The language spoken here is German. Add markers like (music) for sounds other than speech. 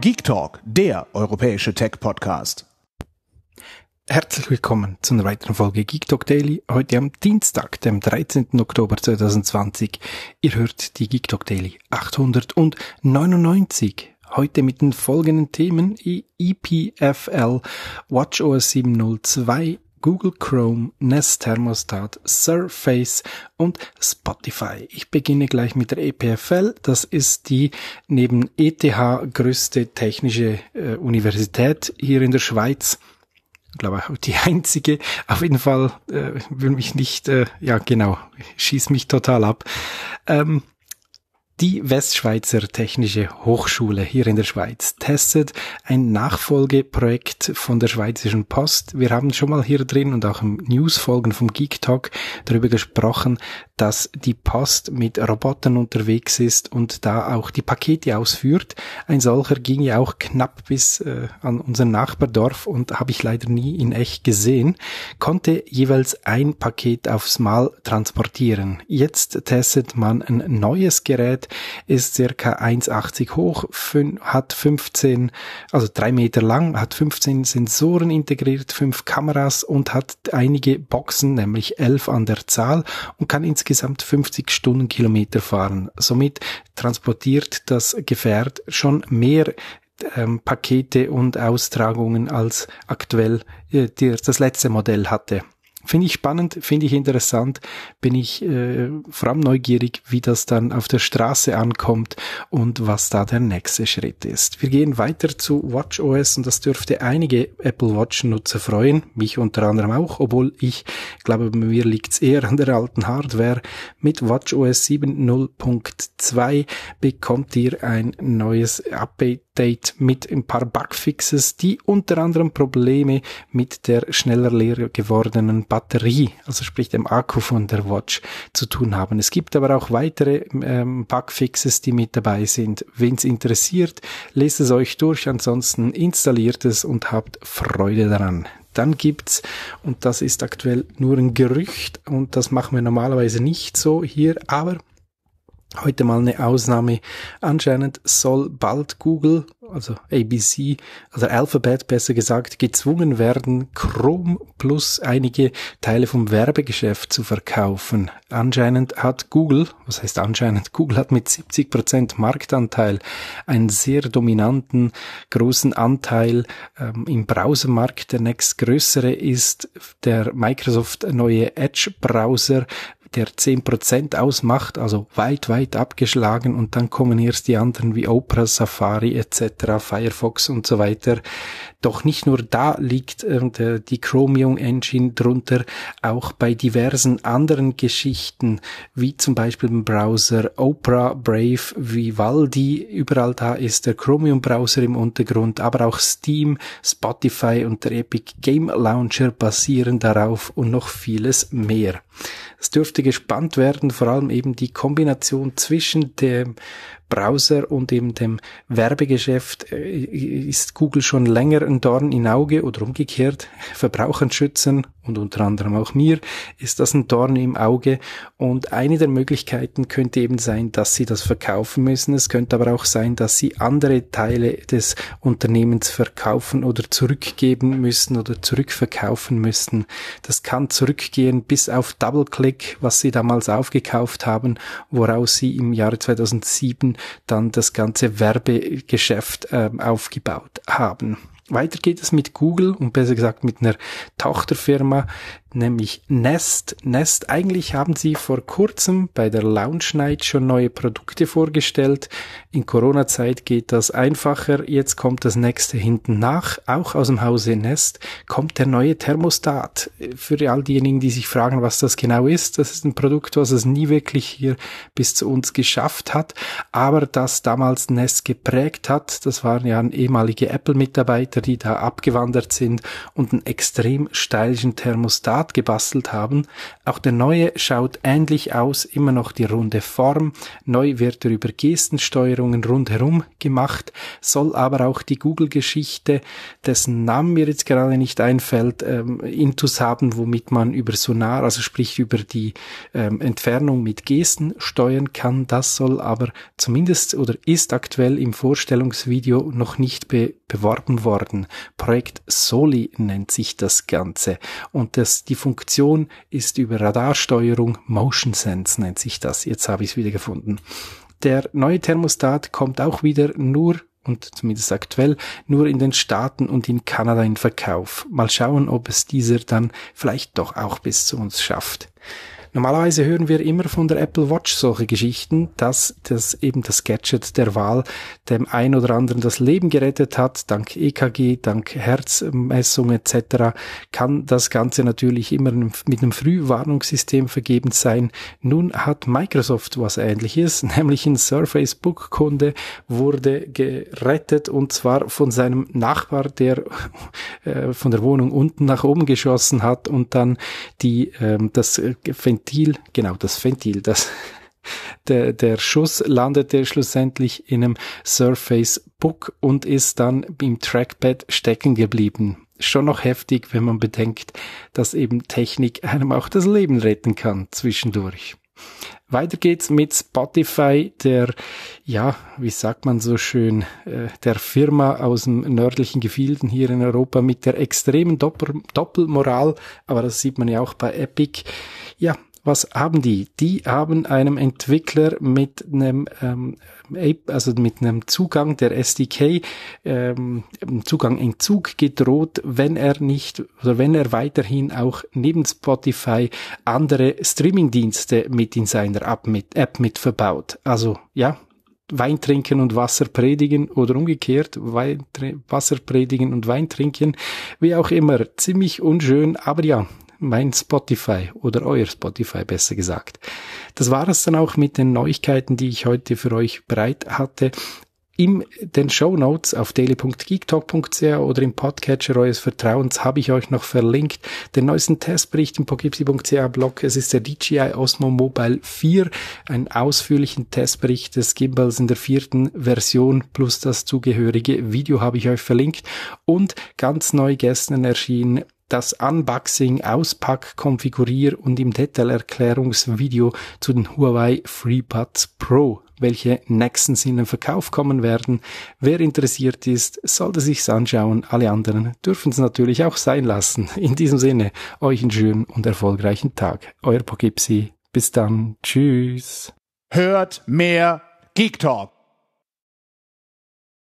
Geek Talk, der europäische Tech-Podcast. Herzlich willkommen zu einer weiteren Folge Geek Talk Daily. Heute am Dienstag, dem 13. Oktober 2020. Ihr hört die Geek Talk Daily 899. Heute mit den folgenden Themen EPFL, e WatchOS 7.02, Google Chrome, Nest Thermostat, Surface und Spotify. Ich beginne gleich mit der EPFL. Das ist die neben ETH größte technische äh, Universität hier in der Schweiz. Ich glaube auch die einzige. Auf jeden Fall äh, will mich nicht, äh, ja genau, schieß mich total ab. Ähm, die Westschweizer Technische Hochschule hier in der Schweiz testet ein Nachfolgeprojekt von der Schweizerischen Post. Wir haben schon mal hier drin und auch im Newsfolgen vom Geek Talk darüber gesprochen, dass die Post mit Robotern unterwegs ist und da auch die Pakete ausführt. Ein solcher ging ja auch knapp bis äh, an unser Nachbardorf und habe ich leider nie in echt gesehen, konnte jeweils ein Paket aufs Mal transportieren. Jetzt testet man ein neues Gerät, ist circa 1,80 hoch, hat 15, also 3 Meter lang, hat 15 Sensoren integriert, 5 Kameras und hat einige Boxen, nämlich 11 an der Zahl und kann insgesamt 50 Stundenkilometer fahren. Somit transportiert das Gefährt schon mehr ähm, Pakete und Austragungen als aktuell äh, die, das letzte Modell hatte. Finde ich spannend, finde ich interessant, bin ich äh, vor allem neugierig, wie das dann auf der Straße ankommt und was da der nächste Schritt ist. Wir gehen weiter zu WatchOS und das dürfte einige Apple Watch-Nutzer freuen, mich unter anderem auch, obwohl ich glaube, bei mir liegt's eher an der alten Hardware. Mit WatchOS 7.0.2 bekommt ihr ein neues Update Update mit ein paar Bugfixes, die unter anderem Probleme mit der schneller leer gewordenen Batterie, also sprich dem Akku von der Watch, zu tun haben. Es gibt aber auch weitere ähm, Bugfixes, die mit dabei sind. Wenn es interessiert, lest es euch durch, ansonsten installiert es und habt Freude daran. Dann gibt's, und das ist aktuell nur ein Gerücht, und das machen wir normalerweise nicht so hier, aber Heute mal eine Ausnahme. Anscheinend soll bald Google, also ABC, also Alphabet besser gesagt, gezwungen werden, Chrome plus einige Teile vom Werbegeschäft zu verkaufen. Anscheinend hat Google, was heißt anscheinend, Google hat mit 70% Prozent Marktanteil einen sehr dominanten, großen Anteil ähm, im Browsermarkt. Der nächstgrößere ist der Microsoft neue Edge-Browser, der zehn ausmacht, also weit, weit abgeschlagen und dann kommen erst die anderen wie Opera, Safari etc., Firefox und so weiter. Doch nicht nur da liegt äh, die Chromium Engine drunter, auch bei diversen anderen Geschichten, wie zum Beispiel im Browser Opera, Brave, Vivaldi, überall da ist der Chromium Browser im Untergrund, aber auch Steam, Spotify und der Epic Game Launcher basieren darauf und noch vieles mehr. Es dürfte gespannt werden, vor allem eben die Kombination zwischen dem Browser und eben dem Werbegeschäft äh, ist Google schon länger ein Dorn in Auge oder umgekehrt. (laughs) Verbrauchern schützen und unter anderem auch mir, ist das ein Dorn im Auge. Und eine der Möglichkeiten könnte eben sein, dass sie das verkaufen müssen. Es könnte aber auch sein, dass sie andere Teile des Unternehmens verkaufen oder zurückgeben müssen oder zurückverkaufen müssen. Das kann zurückgehen bis auf Double Click, was sie damals aufgekauft haben, woraus sie im Jahre 2007 dann das ganze Werbegeschäft äh, aufgebaut haben. Weiter geht es mit Google und besser gesagt mit einer Tochterfirma, nämlich Nest. Nest, eigentlich haben sie vor kurzem bei der Lounge Night schon neue Produkte vorgestellt. In Corona-Zeit geht das einfacher. Jetzt kommt das nächste hinten nach. Auch aus dem Hause Nest kommt der neue Thermostat. Für all diejenigen, die sich fragen, was das genau ist, das ist ein Produkt, was es nie wirklich hier bis zu uns geschafft hat, aber das damals Nest geprägt hat. Das waren ja ehemalige Apple-Mitarbeiter, die da abgewandert sind und einen extrem steilischen Thermostat Format gebastelt haben. Auch der neue schaut ähnlich aus, immer noch die runde Form. Neu wird er über Gestensteuerungen rundherum gemacht, soll aber auch die Google-Geschichte, dessen Namen mir jetzt gerade nicht einfällt, ähm, Intus haben, womit man über Sonar, also sprich über die ähm, Entfernung mit Gesten steuern kann. Das soll aber zumindest oder ist aktuell im Vorstellungsvideo noch nicht be beworben worden. Projekt Soli nennt sich das Ganze. Und das, die die Funktion ist über Radarsteuerung, Motion Sense nennt sich das. Jetzt habe ich es wieder gefunden. Der neue Thermostat kommt auch wieder nur und zumindest aktuell nur in den Staaten und in Kanada in Verkauf. Mal schauen, ob es dieser dann vielleicht doch auch bis zu uns schafft. Normalerweise hören wir immer von der Apple Watch solche Geschichten, dass das eben das Gadget der Wahl dem ein oder anderen das Leben gerettet hat, dank EKG, dank Herzmessung etc. Kann das Ganze natürlich immer mit einem Frühwarnungssystem vergeben sein. Nun hat Microsoft was ähnliches, (laughs) nämlich ein Surface Book Kunde wurde gerettet und zwar von seinem Nachbar, der äh, von der Wohnung unten nach oben geschossen hat und dann die äh, das äh, Ventil, genau das Ventil, das (laughs) der, der Schuss landete schlussendlich in einem Surface Book und ist dann im Trackpad stecken geblieben. Schon noch heftig, wenn man bedenkt, dass eben Technik einem auch das Leben retten kann zwischendurch. Weiter geht's mit Spotify, der, ja, wie sagt man so schön, äh, der Firma aus dem nördlichen Gefilden hier in Europa mit der extremen Doppelmoral, aber das sieht man ja auch bei Epic. Ja, was haben die? Die haben einem Entwickler mit einem, ähm, also mit einem Zugang der SDK, ähm, Zugang Entzug gedroht, wenn er nicht oder wenn er weiterhin auch neben Spotify andere Streamingdienste mit in seiner App mit, App mit verbaut. Also ja, Wein trinken und Wasser predigen oder umgekehrt Wein, Wasser predigen und Wein trinken, wie auch immer. Ziemlich unschön, aber ja, mein Spotify oder euer Spotify besser gesagt. Das war es dann auch mit den Neuigkeiten, die ich heute für euch bereit hatte. In den Show Notes auf daily.geektalk.ca oder im Podcatcher eures Vertrauens habe ich euch noch verlinkt den neuesten Testbericht im pogipsi.ch Blog. Es ist der DJI Osmo Mobile 4, einen ausführlichen Testbericht des Gimbals in der vierten Version plus das zugehörige Video habe ich euch verlinkt und ganz neu gestern erschien das Unboxing, Auspack, Konfigurier und im Detailerklärungsvideo zu den Huawei FreePods Pro welche nächstens in den Verkauf kommen werden. Wer interessiert ist, sollte sich's anschauen. Alle anderen dürfen es natürlich auch sein lassen. In diesem Sinne, euch einen schönen und erfolgreichen Tag. Euer Pogipsi. Bis dann. Tschüss. Hört mehr Geek Talk.